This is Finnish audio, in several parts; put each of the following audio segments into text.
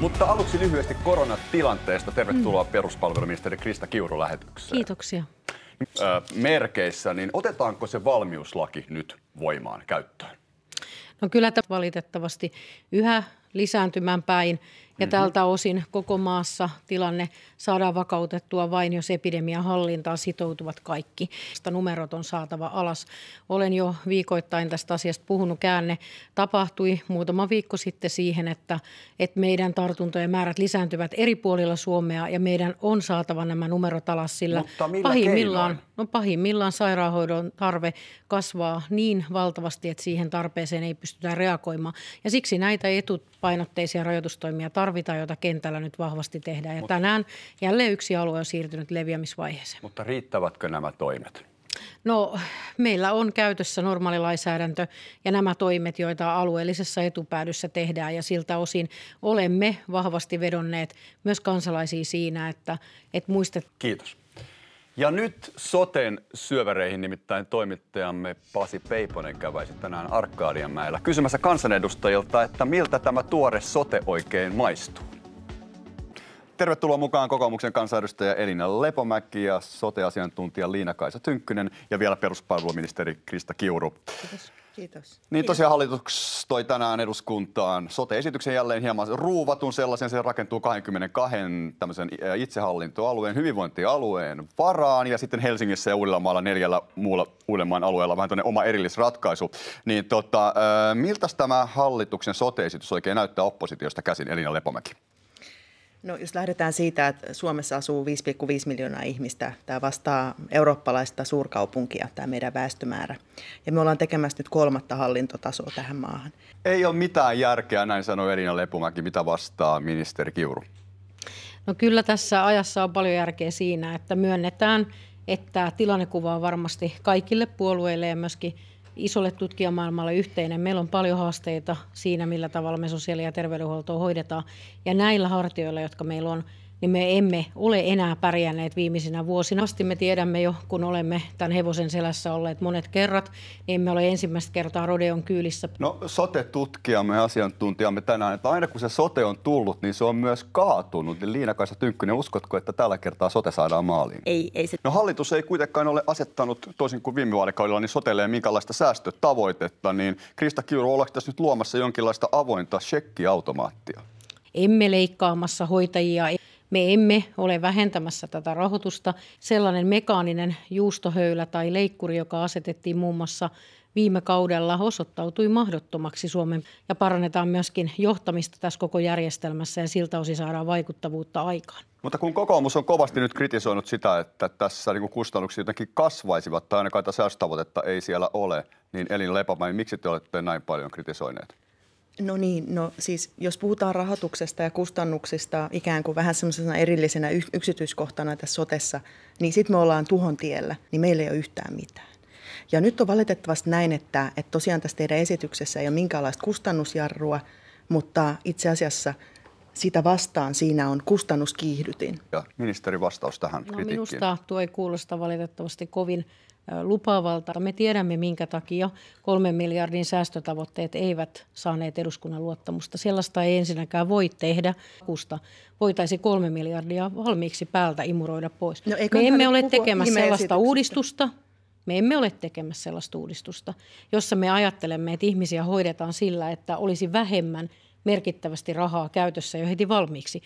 Mutta aluksi lyhyesti koronatilanteesta. Tervetuloa mm. peruspalveluministeri Krista Kiuru lähetykseen. Kiitoksia. Ö, merkeissä, niin otetaanko se valmiuslaki nyt voimaan käyttöön? No kyllä valitettavasti yhä lisääntymään päin. Ja mm-hmm. tältä osin koko maassa tilanne saadaan vakautettua vain, jos epidemian hallintaan sitoutuvat kaikki. Sitä numerot on saatava alas. Olen jo viikoittain tästä asiasta puhunut. Käänne tapahtui muutama viikko sitten siihen, että, että meidän tartuntojen määrät lisääntyvät eri puolilla Suomea ja meidän on saatava nämä numerot alas, sillä Mutta pahimmillaan, no pahimmillaan sairaanhoidon tarve kasvaa niin valtavasti, että siihen tarpeeseen ei pystytä reagoimaan. Ja siksi näitä etupainotteisia rajoitustoimia tarvitaan tarvitaan, jota kentällä nyt vahvasti tehdään. Ja Mut, tänään jälleen yksi alue on siirtynyt leviämisvaiheeseen. Mutta riittävätkö nämä toimet? No, meillä on käytössä normaali lainsäädäntö ja nämä toimet, joita alueellisessa etupäädyssä tehdään. Ja siltä osin olemme vahvasti vedonneet myös kansalaisiin siinä, että, että muistetaan. Kiitos. Ja nyt soten syöväreihin nimittäin toimittajamme Pasi Peiponen käväisi tänään Arkadianmäellä kysymässä kansanedustajilta, että miltä tämä tuore sote oikein maistuu. Tervetuloa mukaan kokoomuksen kansanedustaja Elina Lepomäki ja soteasiantuntija Liina-Kaisa Tynkkynen ja vielä peruspalveluministeri Krista Kiuru. Kiitos. Kiitos. Niin tosiaan hallitus toi tänään eduskuntaan sote-esityksen jälleen hieman ruuvatun sellaisen. Se rakentuu 22 tämmöisen itsehallintoalueen, hyvinvointialueen varaan ja sitten Helsingissä ja Uudellamaalla neljällä muulla Uudenmaan alueella vähän oma erillisratkaisu. Niin tota, miltä tämä hallituksen sote-esitys oikein näyttää oppositiosta käsin, Elina Lepomäki? No, jos lähdetään siitä, että Suomessa asuu 5,5 miljoonaa ihmistä, tämä vastaa eurooppalaista suurkaupunkia, tämä meidän väestömäärä. Ja me ollaan tekemässä nyt kolmatta hallintotasoa tähän maahan. Ei ole mitään järkeä, näin sanoi Elina Lepumäki. Mitä vastaa ministeri Kiuru? No kyllä tässä ajassa on paljon järkeä siinä, että myönnetään, että tilannekuva on varmasti kaikille puolueille ja myöskin isolle tutkijamaailmalle yhteinen. Meillä on paljon haasteita siinä, millä tavalla me sosiaali- ja terveydenhuoltoa hoidetaan. Ja näillä hartioilla, jotka meillä on, niin me emme ole enää pärjänneet viimeisinä vuosina. Asti me tiedämme jo, kun olemme tämän hevosen selässä olleet monet kerrat, niin emme ole ensimmäistä kertaa Rodeon kyylissä. No sote-tutkijamme, asiantuntijamme tänään, että aina kun se sote on tullut, niin se on myös kaatunut. Liina-Kaisa Tynkkynen, uskotko, että tällä kertaa sote saadaan maaliin? Ei, ei se. No hallitus ei kuitenkaan ole asettanut, toisin kuin viime vaalikaudella, niin sotelee minkälaista säästötavoitetta, niin Krista Kiuru, ollaanko tässä nyt luomassa jonkinlaista avointa shekkiautomaattia? Emme leikkaamassa hoitajia. Me emme ole vähentämässä tätä rahoitusta. Sellainen mekaaninen juustohöylä tai leikkuri, joka asetettiin muun muassa viime kaudella osoittautui mahdottomaksi Suomen ja parannetaan myöskin johtamista tässä koko järjestelmässä ja siltä osin saadaan vaikuttavuutta aikaan. Mutta kun kokoomus on kovasti nyt kritisoinut sitä, että tässä niin kustannukset jotenkin kasvaisivat tai ainakaan tätä säästötavoitetta ei siellä ole, niin Elin Lepomäen, miksi te olette näin paljon kritisoineet? No niin, no siis jos puhutaan rahoituksesta ja kustannuksista ikään kuin vähän semmoisena erillisenä yksityiskohtana tässä sotessa, niin sitten me ollaan tuhon tiellä, niin meillä ei ole yhtään mitään. Ja nyt on valitettavasti näin, että, että tosiaan tässä teidän esityksessä ei ole minkäänlaista kustannusjarrua, mutta itse asiassa sitä vastaan siinä on kustannuskiihdytin. Ja ministeri vastaus tähän no, kritiikkiin. Minusta tuo ei kuulosta valitettavasti kovin lupaavalta. Me tiedämme, minkä takia kolmen miljardin säästötavoitteet eivät saaneet eduskunnan luottamusta. Sellaista ei ensinnäkään voi tehdä, kusta voitaisiin kolme miljardia valmiiksi päältä imuroida pois. No, me emme ole tekemässä sellaista uudistusta, me emme ole tekemässä sellaista uudistusta, jossa me ajattelemme, että ihmisiä hoidetaan sillä, että olisi vähemmän merkittävästi rahaa käytössä jo heti valmiiksi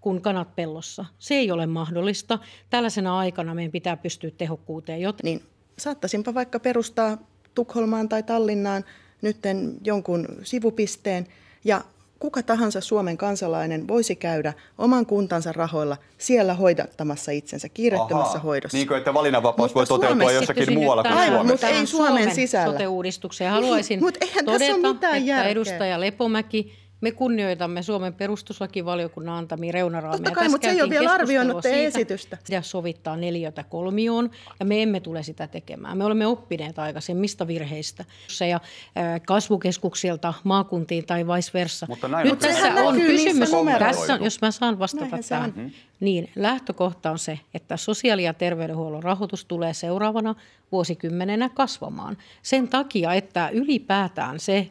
kuin kanat pellossa. Se ei ole mahdollista. Tällaisena aikana meidän pitää pystyä tehokkuuteen. Joten... Niin, saattaisinpa vaikka perustaa Tukholmaan tai Tallinnaan nytten jonkun sivupisteen ja kuka tahansa Suomen kansalainen voisi käydä oman kuntansa rahoilla siellä hoidattamassa itsensä kiireettömässä Aha, hoidossa. Niin kuin, että valinnanvapaus mutta voi toteutua Suomessa jossakin muualla kuin Suomessa. Mutta ei Suomen sisällä. Sote-uudistukseen haluaisin niin, mutta eihän todeta, tässä ole mitään että järkeä. edustaja Lepomäki me kunnioitamme Suomen perustuslakivaliokunnan antamia reunaraameja. Totta kai, mutta se ei ole vielä arvioinut siitä, esitystä. Ja sovittaa neljötä kolmioon ja me emme tule sitä tekemään. Me olemme oppineet aikaisemmista virheistä ja kasvukeskuksilta maakuntiin tai vice versa. Mutta näin Nyt tässä on kysymys, tässä, jos mä saan vastata Näinhän tähän, mm-hmm. niin lähtökohta on se, että sosiaali- ja terveydenhuollon rahoitus tulee seuraavana vuosikymmenenä kasvamaan. Sen takia, että ylipäätään se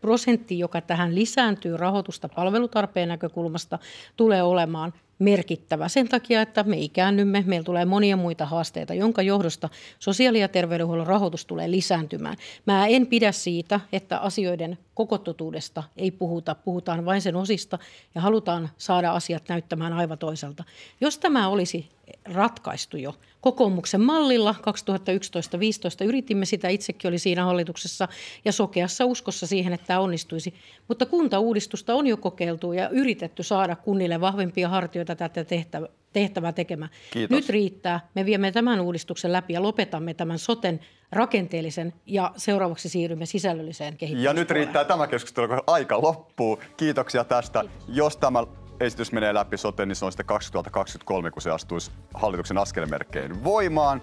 prosentti, joka tähän lisääntyy rahoitusta palvelutarpeen näkökulmasta, tulee olemaan merkittävä sen takia, että me ikäännymme, meillä tulee monia muita haasteita, jonka johdosta sosiaali- ja terveydenhuollon rahoitus tulee lisääntymään. Mä en pidä siitä, että asioiden totuudesta ei puhuta, puhutaan vain sen osista ja halutaan saada asiat näyttämään aivan toiselta. Jos tämä olisi ratkaistu jo kokoomuksen mallilla 2011-2015. Yritimme sitä, itsekin oli siinä hallituksessa ja sokeassa uskossa siihen, että tämä onnistuisi. Mutta kuntauudistusta on jo kokeiltu ja yritetty saada kunnille vahvempia hartioita tätä tehtävää tehtävää tekemään. Kiitos. Nyt riittää. Me viemme tämän uudistuksen läpi ja lopetamme tämän soten rakenteellisen ja seuraavaksi siirrymme sisällölliseen kehitykseen. Ja nyt riittää tämä keskustelu, kun aika loppuu. Kiitoksia tästä. Kiitos. Jos tämä esitys menee läpi sote, niin se on sitten 2023, kun se astuisi hallituksen askelmerkkein voimaan.